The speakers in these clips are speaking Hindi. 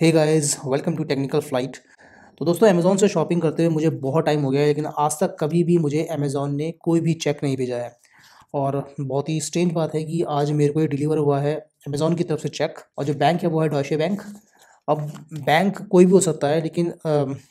hey guys welcome to technical flight तो दोस्तों अमेज़ोन से शॉपिंग करते हुए मुझे बहुत टाइम हो गया है लेकिन आज तक कभी भी मुझे अमेज़ोन ने कोई भी चेक नहीं भेजा है और बहुत ही स्ट्रेंज बात है कि आज मेरे को ये डिलीवर हुआ है अमेज़ोन की तरफ से चेक और जो बैंक है वो है डॉशे बैंक अब बैंक कोई भी हो सकता है लेकिन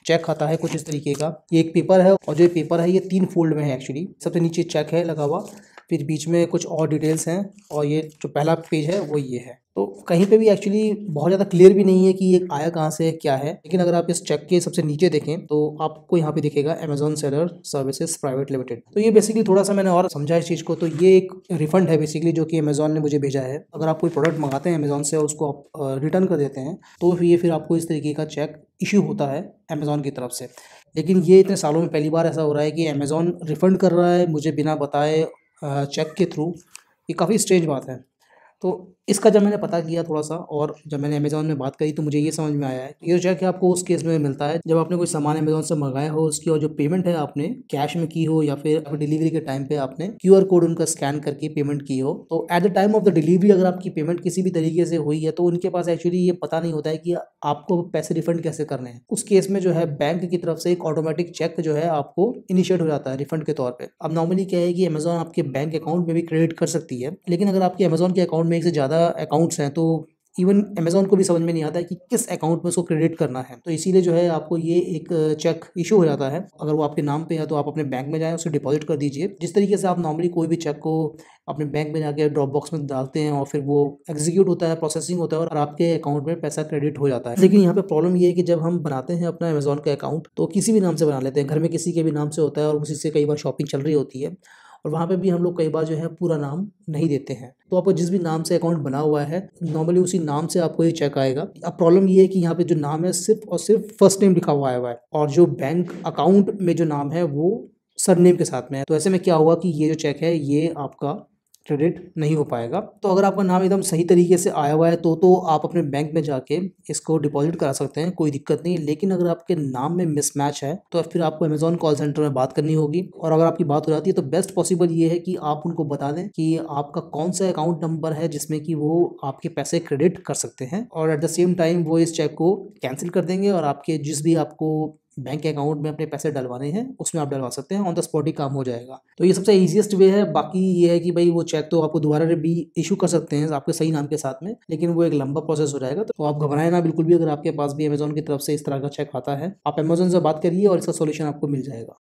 चेक आता है कुछ इस तरीके का ये एक पेपर है और जो पेपर है ये तीन फोल्ड में है एक्चुअली सबसे नीचे चेक है लगा हुआ फिर बीच में कुछ और डिटेल्स हैं और ये जो पहला पेज है वो ये है तो कहीं पे भी एक्चुअली बहुत ज़्यादा क्लियर भी नहीं है कि ये आया कहाँ से है क्या है लेकिन अगर आप इस चेक के सबसे नीचे देखें तो आपको यहाँ पे दिखेगा Amazon seller services private limited तो ये बेसिकली थोड़ा सा मैंने और समझा इस चीज़ को तो ये एक रिफंड है बेसिकली जो कि अमेजोन ने मुझे भेजा है अगर आप कोई प्रोडक्ट मंगाते हैं अमेजोन से और उसको आप रिटर्न कर देते हैं तो ये फिर आपको इस तरीके का चेक इशू होता है अमेजोन की तरफ से लेकिन ये इतने सालों में पहली बार ऐसा हो रहा है कि अमेज़ॉन रिफ़ंड कर रहा है मुझे बिना बताए चेक के थ्रू ये काफ़ी स्ट्रेंज बात है तो इसका जब मैंने पता किया थोड़ा सा और जब मैंने अमेजोन में बात करी तो मुझे ये समझ में आया है कि ये चेक आपको उस केस में मिलता है जब आपने कोई सामान अमेजोन से मंगाया हो उसकी और जो पेमेंट है आपने कैश में की हो या फिर डिलीवरी के टाइम पे आपने क्यू कोड उनका स्कैन करके पेमेंट की हो तो at the time of the delivery अगर आपकी पेमेंट किसी भी तरीके से हुई है तो उनके पास एक्चुअली ये पता नहीं होता है कि आपको पैसे रिफंड कैसे करने हैं उस केस में जो है बैंक की तरफ से एक ऑटोमेटिक चेक जो है आपको इनिशिएट हो जाता है रिफंड के तौर पर अब नॉर्मली क्या है कि अमेजोन आपके बैंक अकाउंट में भी क्रेडिट कर सकती है लेकिन अगर आपके अमेजोन के अकाउंट में में एक से ज़्यादा अकाउंट्स हैं तो इवन अमेज़ोन को भी समझ में नहीं आता है कि किस अकाउंट में उसको क्रेडिट करना है तो इसीलिए जो है आपको ये एक चेक इशू हो जाता है अगर वो आपके नाम पे है तो आप अपने बैंक में जाएं उसे डिपॉजिट कर दीजिए जिस तरीके से आप नॉर्मली कोई भी चेक को अपने बैंक में जाकर ड्रॉप बॉक्स में डालते हैं और फिर वो एग्जीक्यूट होता है प्रोसेसिंग होता है और आपके अकाउंट में पैसा क्रेडिट हो जाता है लेकिन यहाँ पर प्रॉब्लम ये है कि जब हम बनाते हैं अपना अमेज़ोन का अकाउंट तो किसी भी नाम से बना लेते हैं घर में किसी के भी नाम से होता है और उसी से कई बार शॉपिंग चल रही होती है और वहाँ पे भी हम लोग कई बार जो है पूरा नाम नहीं देते हैं तो आपको जिस भी नाम से अकाउंट बना हुआ है नॉर्मली उसी नाम से आपको ये चेक आएगा अब प्रॉब्लम ये है कि यहाँ पे जो नाम है सिर्फ और सिर्फ फर्स्ट नेम लिखा हुआ है और जो बैंक अकाउंट में जो नाम है वो सरनेम के साथ में है तो ऐसे में क्या हुआ कि ये जो चेक है ये आपका क्रेडिट नहीं हो पाएगा तो अगर आपका नाम एकदम सही तरीके से आया हुआ है तो तो आप अपने बैंक में जाके इसको डिपॉजिट करा सकते हैं कोई दिक्कत नहीं लेकिन अगर आपके नाम में मिसमैच है तो फिर आपको अमेजोन कॉल सेंटर में बात करनी होगी और अगर आपकी बात हो जाती है तो बेस्ट पॉसिबल ये है कि आप उनको बता दें कि आपका कौन सा अकाउंट नंबर है जिसमें कि वो आपके पैसे क्रेडिट कर सकते हैं और एट द सेम टाइम वो इस चेक को कैंसिल कर देंगे और आपके जिस भी आपको बैंक अकाउंट में अपने पैसे डलवाने हैं उसमें आप डलवा सकते हैं ऑन द स्पॉट ही काम हो जाएगा तो ये सबसे ईजिएस्ट वे है बाकी ये है कि भाई वो चेक तो आपको दोबारा भी इशू कर सकते हैं आपके सही नाम के साथ में लेकिन वो एक लंबा प्रोसेस हो जाएगा तो आप घबराए ना बिल्कुल भी अगर आपके पास भी अमेजोन की तरफ से इस तरह का चेक आता है आप अमेजोन से बात करिए और इसका सोल्यूशन आपको मिल जाएगा